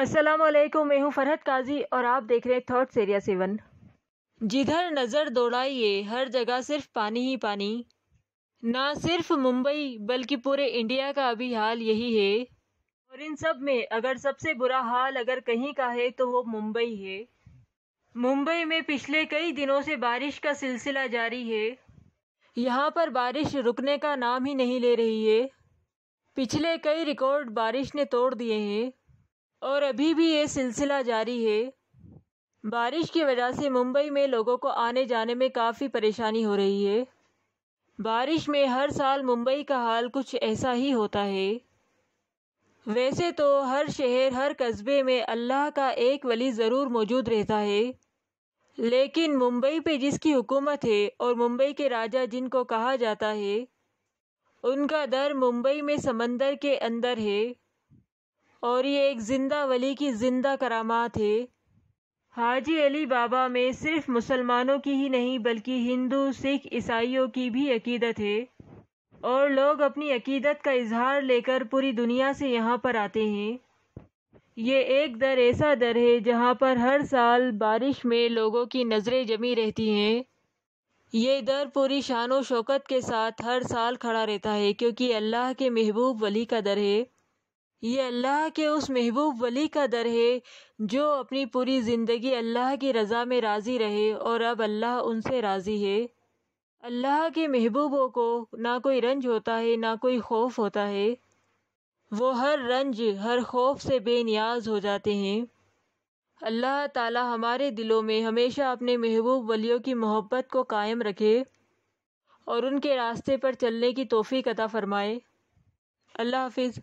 अस्सलाम वालेकुम मैं हूं फरहत काजी और आप देख रहे हैं थॉट एरिया सेवन जिधर नज़र दौड़ाइए हर जगह सिर्फ पानी ही पानी ना सिर्फ मुंबई बल्कि पूरे इंडिया का अभी हाल यही है और इन सब में अगर सबसे बुरा हाल अगर कहीं का है तो वो मुंबई है मुंबई में पिछले कई दिनों से बारिश का सिलसिला जारी है यहाँ पर बारिश रुकने का नाम ही नहीं ले रही है पिछले कई रिकॉर्ड बारिश ने तोड़ दिए हैं और अभी भी ये सिलसिला जारी है बारिश की वजह से मुंबई में लोगों को आने जाने में काफ़ी परेशानी हो रही है बारिश में हर साल मुंबई का हाल कुछ ऐसा ही होता है वैसे तो हर शहर हर कस्बे में अल्लाह का एक वली ज़रूर मौजूद रहता है लेकिन मुंबई पे जिसकी हुकूमत है और मुंबई के राजा जिनको कहा जाता है उनका दर मुंबई में समंदर के अंदर है और ये एक ज़िंदा वली की ज़िंदा करामात है हाजी अली बाबा में सिर्फ मुसलमानों की ही नहीं बल्कि हिंदू सिख ईसाइयों की भी अकीदत है और लोग अपनी अकीदत का इजहार लेकर पूरी दुनिया से यहाँ पर आते हैं ये एक दर ऐसा दर है जहाँ पर हर साल बारिश में लोगों की नज़रें जमी रहती हैं ये दर पूरी शान शौकत के साथ हर साल खड़ा रहता है क्योंकि अल्लाह के महबूब वली का दर है ये अल्लाह के उस महबूब वली का दर है जो अपनी पूरी ज़िंदगी अल्लाह की रज़ा में राज़ी रहे और अब अल्लाह उनसे राज़ी है अल्लाह के महबूबों को ना कोई रंज होता है ना कोई खौफ होता है वो हर रंज हर खौफ से बेनियाज हो जाते हैं अल्लाह ताला हमारे दिलों में हमेशा अपने महबूब वलियों की मोहब्बत को कायम रखे और उनके रास्ते पर चलने की तोफ़ी कता फ़रमाए अल्लाह हाफिज़